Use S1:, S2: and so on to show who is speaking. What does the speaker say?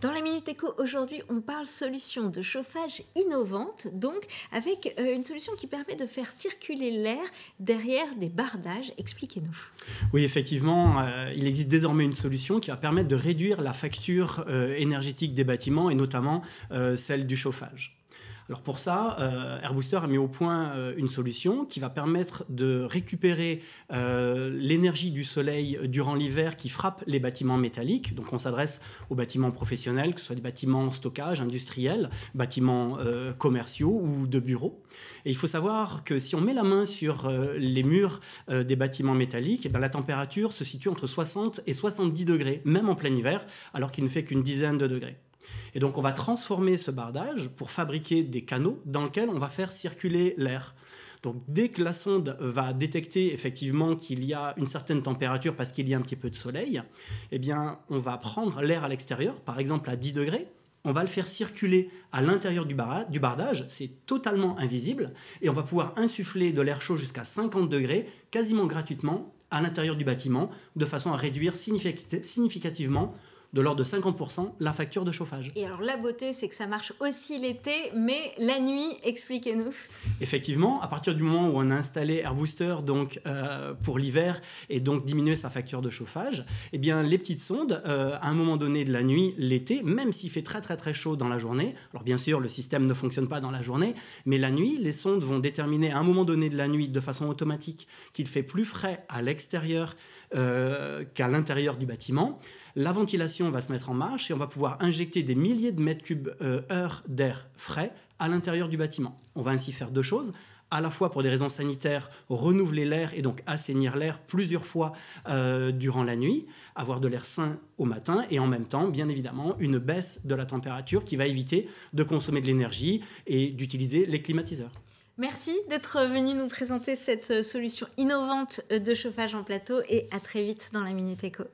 S1: Dans la Minute Éco, aujourd'hui, on parle solution de chauffage innovante, donc avec euh, une solution qui permet de faire circuler l'air derrière des bardages. Expliquez-nous.
S2: Oui, effectivement, euh, il existe désormais une solution qui va permettre de réduire la facture euh, énergétique des bâtiments et notamment celle du chauffage. Alors pour ça, euh, Airbooster a mis au point euh, une solution qui va permettre de récupérer euh, l'énergie du soleil durant l'hiver qui frappe les bâtiments métalliques. Donc on s'adresse aux bâtiments professionnels, que ce soit des bâtiments stockage, industriels, bâtiments commerciaux ou de bureaux. Et il faut savoir que si on met la main sur les murs des bâtiments métalliques, eh ben, la température se situe entre 60 et 70 degrés, même en plein hiver, alors qu'il ne fait qu'une dizaine de degrés. Et donc on va transformer ce bardage pour fabriquer des canaux dans lesquels on va faire circuler l'air. Donc dès que la sonde va détecter effectivement qu'il y a une certaine température parce qu'il y a un petit peu de soleil, eh bien on va prendre l'air à l'extérieur, par exemple à 10 degrés, on va le faire circuler à l'intérieur du, bardage, c'est totalement invisible, et on va pouvoir insuffler de l'air chaud jusqu'à 50 degrés, quasiment gratuitement, à l'intérieur du bâtiment, de façon à réduire significativement de l'ordre de 50% la facture de chauffage.
S1: Et alors la beauté, c'est que ça marche aussi l'été, mais la nuit, expliquez-nous.
S2: Effectivement, à partir du moment où on a installé Air Booster donc, euh, pour l'hiver et donc diminuer sa facture de chauffage, eh bien, les petites sondes, euh, à un moment donné de la nuit, l'été, même s'il fait très très très chaud dans la journée, alors bien sûr, le système ne fonctionne pas dans la journée, mais la nuit, les sondes vont déterminer à un moment donné de la nuit, de façon automatique, qu'il fait plus frais à l'extérieur euh, qu'à l'intérieur du bâtiment. La ventilation on va se mettre en marche et on va pouvoir injecter des milliers de mètres cubes euh, d'air frais à l'intérieur du bâtiment. On va ainsi faire deux choses à la fois pour des raisons sanitaires, renouveler l'air et donc assainir l'air plusieurs fois euh, durant la nuit, avoir de l'air sain au matin et en même temps, bien évidemment, une baisse de la température qui va éviter de consommer de l'énergie et d'utiliser les climatiseurs.
S1: Merci d'être venu nous présenter cette euh, solution innovante de chauffage en plateau et à très vite dans la Minute Éco.